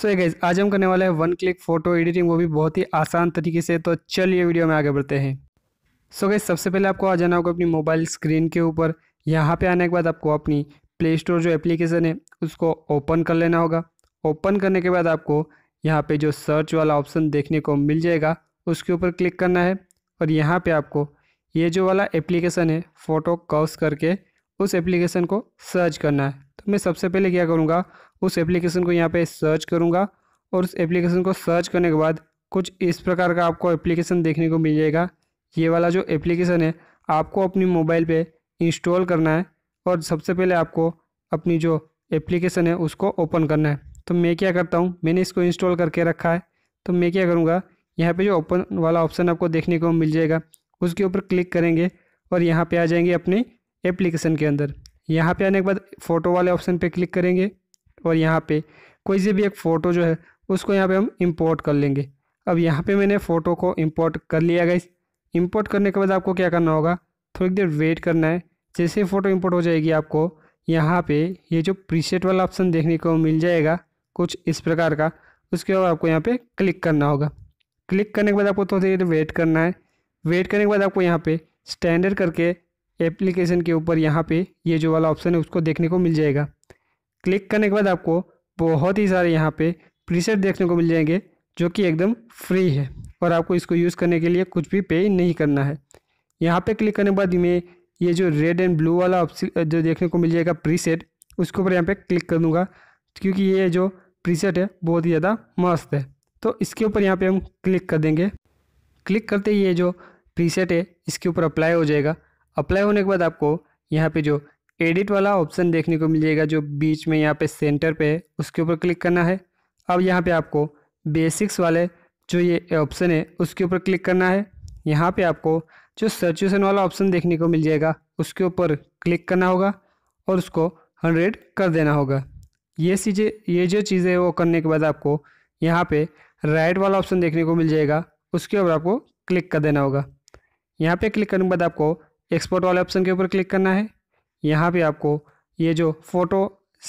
सो so, guys आज हम करने वाले हैं वन क्लिक फोटो एडिटिंग वो भी बहुत ही आसान तरीके से तो चलिए वीडियो में आगे बढ़ते हैं सो so, गाइज सबसे पहले आपको आ जाना होगा अपनी मोबाइल स्क्रीन के ऊपर यहाँ पे आने के बाद आपको अपनी प्ले स्टोर जो एप्लीकेशन है उसको ओपन कर लेना होगा ओपन करने के बाद आपको यहाँ पे जो सर्च वाला ऑप्शन देखने को मिल जाएगा उसके ऊपर क्लिक करना है और यहाँ पे आपको ये जो वाला एप्लीकेशन है फ़ोटो कॉस करके उस एप्लीकेशन को सर्च करना है तो मैं सबसे पहले क्या करूँगा उस एप्लीकेशन को यहाँ पे सर्च करूँगा और उस एप्लीकेशन को सर्च करने के बाद कुछ इस प्रकार का आपको एप्लीकेशन देखने को मिल जाएगा ये वाला जो एप्लीकेशन है आपको अपनी मोबाइल पे इंस्टॉल करना है और सबसे पहले आपको अपनी जो एप्लीकेशन है उसको ओपन करना है तो मैं क्या करता हूँ मैंने इसको इंस्टॉल करके रखा है तो मैं क्या करूँगा यहाँ पर जो ओपन वाला ऑप्शन आपको देखने को मिल जाएगा उसके ऊपर क्लिक करेंगे और यहाँ पर आ जाएंगे अपनी एप्लीकेशन के अंदर यहाँ पे आने के बाद फ़ोटो वाले ऑप्शन पे क्लिक करेंगे और यहाँ पे कोई से भी एक फ़ोटो जो है उसको यहाँ पे हम इंपोर्ट कर लेंगे अब यहाँ पे मैंने फ़ोटो को इंपोर्ट कर लिया गया इंपोर्ट करने के बाद आपको क्या करना होगा थोड़ी देर वेट करना है जैसे फ़ोटो इंपोर्ट हो जाएगी आपको यहाँ पर ये जो प्रीसेट वाला ऑप्शन देखने को मिल जाएगा कुछ इस प्रकार का उसके बाद आपको यहाँ पर क्लिक करना होगा क्लिक करने के बाद आपको थोड़ी देर वेट करना है वेट करने के बाद आपको यहाँ पे स्टैंडर्ड करके एप्लीकेशन के ऊपर यहाँ पे ये जो वाला ऑप्शन है उसको देखने को मिल जाएगा क्लिक करने के बाद आपको बहुत ही सारे यहाँ पे प्रीसेट देखने को मिल जाएंगे जो कि एकदम फ्री है और आपको इसको यूज़ करने के लिए कुछ भी पे नहीं करना है यहाँ पे क्लिक करने के बाद में ये जो रेड एंड ब्लू वाला ऑप्शन जो देखने को मिल जाएगा प्रीसेट उसके ऊपर यहाँ पे क्लिक कर दूँगा क्योंकि ये जो प्रीसेट है बहुत ही ज़्यादा मस्त है तो इसके ऊपर यहाँ पर हम क्लिक कर देंगे क्लिक करते ही ये जो प्रीसेट है इसके ऊपर अप्लाई हो जाएगा अप्लाई होने के बाद आपको यहाँ पर जो एडिट वाला ऑप्शन देखने को मिल जाएगा जो बीच में यहाँ पे सेंटर पे है उसके ऊपर क्लिक करना है अब यहाँ पे आपको बेसिक्स वाले जो ये ऑप्शन है उसके ऊपर क्लिक करना है यहाँ पे आपको जो सर्चुएसन वाला ऑप्शन देखने को मिल जाएगा उसके ऊपर क्लिक करना होगा और उसको हंड्रेड कर देना होगा ये चीज़ें ये जो चीज़ें वो करने के बाद आपको यहाँ पर राइट वाला ऑप्शन देखने को मिल जाएगा उसके ऊपर आपको क्लिक कर देना होगा यहाँ पर क्लिक करने के बाद आपको एक्सपोर्ट वाले ऑप्शन के ऊपर क्लिक करना है यहाँ पे आपको ये जो फ़ोटो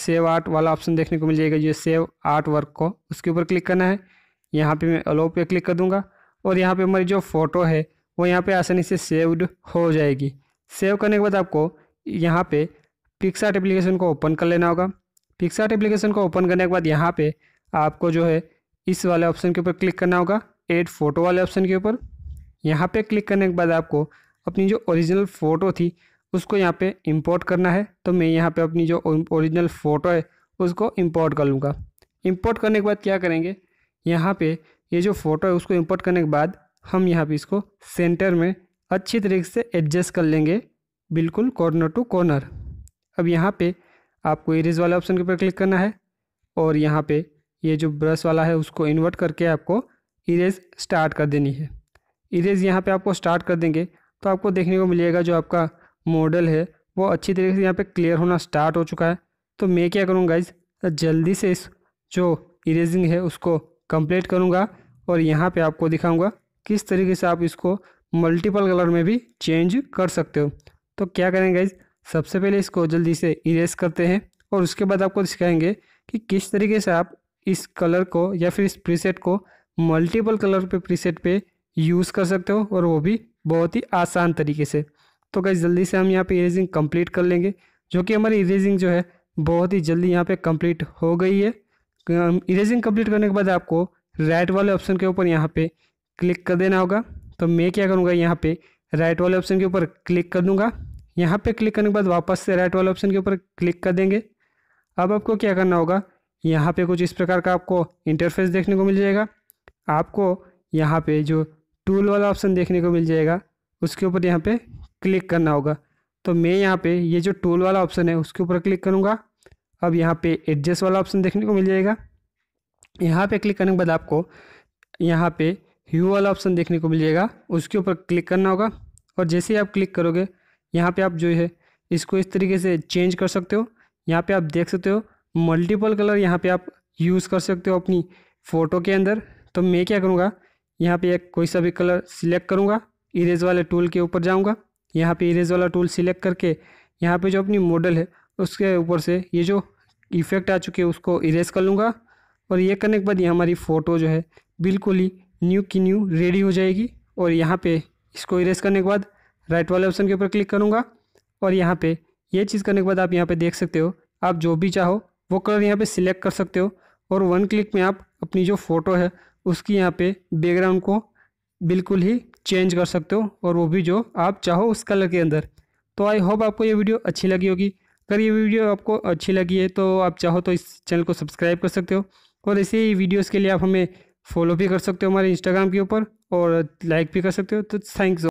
सेव आर्ट वाला ऑप्शन देखने को मिल जाएगा ये सेव आर्ट वर्क को उसके ऊपर क्लिक करना है यहाँ पे मैं अलो पे क्लिक कर दूँगा और यहाँ पे हमारी जो फ़ोटो है वो यहाँ पे आसानी से सेव्ड हो जाएगी सेव करने के बाद आपको यहाँ पे पिक्सार्ट एप्लीकेशन को ओपन कर लेना होगा पिक्सार्ट एप्लीकेशन को ओपन करने के बाद यहाँ पर आपको जो है इस वाले ऑप्शन के ऊपर क्लिक करना होगा एड फ़ोटो वाले ऑप्शन के ऊपर यहाँ पर क्लिक करने के बाद आपको अपनी जो ओरिजिनल फ़ोटो थी उसको यहाँ पे इंपोर्ट करना है तो मैं यहाँ पे अपनी जो ओरिजिनल फ़ोटो है उसको इंपोर्ट कर लूँगा इंपोर्ट करने के बाद क्या करेंगे यहाँ पे ये जो फ़ोटो है उसको इंपोर्ट करने के बाद हम यहाँ पे इसको सेंटर में अच्छी तरीके से एडजस्ट कर लेंगे बिल्कुल कॉर्नर टू कॉर्नर अब यहाँ पर आपको इरेज वाले ऑप्शन के ऊपर क्लिक करना है और यहाँ पर ये जो ब्रश वाला है उसको इन्वर्ट करके आपको इरेज स्टार्ट कर देनी है इरेज यहाँ पर आपको स्टार्ट कर देंगे तो आपको देखने को मिलेगा जो आपका मॉडल है वो अच्छी तरीके से यहाँ पे क्लियर होना स्टार्ट हो चुका है तो मैं क्या करूँगा इस जल्दी से इस जो इरेजिंग है उसको कंप्लीट करूँगा और यहाँ पे आपको दिखाऊँगा किस तरीके से आप इसको मल्टीपल कलर में भी चेंज कर सकते हो तो क्या करेंगे इस सबसे पहले इसको जल्दी से इरेज करते हैं और उसके बाद आपको सिखाएंगे कि किस तरीके से आप इस कलर को या फिर इस प्रीसेट को मल्टीपल कलर पे प्रीसेट पे यूज़ कर सकते हो और वो भी बहुत ही आसान तरीके से तो गई जल्दी से हम यहाँ पे इरेजिंग कंप्लीट कर लेंगे जो कि हमारी इरेजिंग जो है बहुत ही जल्दी यहाँ पे कंप्लीट हो गई है इरेजिंग कंप्लीट करने के बाद आपको राइट वाले ऑप्शन के ऊपर यहाँ पे क्लिक कर देना होगा तो मैं क्या करूँगा यहाँ पे राइट वाले ऑप्शन के ऊपर क्लिक कर दूँगा यहाँ पे क्लिक करने के बाद वापस से राइट वाले ऑप्शन के ऊपर क्लिक कर देंगे अब आपको क्या करना होगा यहाँ पे कुछ इस प्रकार का आपको इंटरफेस देखने को मिल जाएगा आपको यहाँ पे जो टूल वाला ऑप्शन देखने को मिल जाएगा उसके ऊपर यहाँ पे क्लिक करना होगा तो मैं यहाँ पे ये जो टूल वाला ऑप्शन है उसके ऊपर क्लिक करूँगा अब यहाँ पे एडजस्ट वाला ऑप्शन देखने को मिल जाएगा यहाँ पे क्लिक करने के बाद आपको यहाँ पे ह्यू वाला ऑप्शन देखने को मिल जाएगा उसके ऊपर क्लिक करना होगा और जैसे ही आप क्लिक करोगे यहाँ पे आप जो है इसको इस तरीके से चेंज कर सकते हो यहाँ पे आप देख सकते हो मल्टीपल कलर यहाँ पे आप यूज़ कर सकते हो अपनी फ़ोटो के अंदर तो मैं क्या करूँगा यहाँ पर एक कोई सा भी कलर सिलेक्ट करूँगा इरेज वाले टूल के ऊपर जाऊँगा यहाँ पे इरेज वाला टूल सिलेक्ट करके यहाँ पे जो अपनी मॉडल है उसके ऊपर से ये जो इफेक्ट आ चुके हैं उसको इरेज कर लूँगा और ये करने के बाद ये हमारी फ़ोटो जो है बिल्कुल ही न्यू की न्यू रेडी हो जाएगी और यहाँ पे इसको इरेज करने के बाद राइट वाले ऑप्शन के ऊपर क्लिक करूँगा और यहाँ पर यह चीज़ करने के बाद आप यहाँ पर देख सकते हो आप जो भी चाहो वो कलर यहाँ पर सिलेक्ट कर सकते हो और वन क्लिक में आप अपनी जो फ़ोटो है उसकी यहाँ पर बैकग्राउंड को बिल्कुल ही चेंज कर सकते हो और वो भी जो आप चाहो उस कलर के अंदर तो आई होप आपको ये वीडियो अच्छी लगी होगी अगर ये वीडियो आपको अच्छी लगी है तो आप चाहो तो इस चैनल को सब्सक्राइब कर सकते हो और ऐसे ही वीडियोज़ के लिए आप हमें फॉलो भी कर सकते हो हमारे इंस्टाग्राम के ऊपर और लाइक भी कर सकते हो तो थैंक्स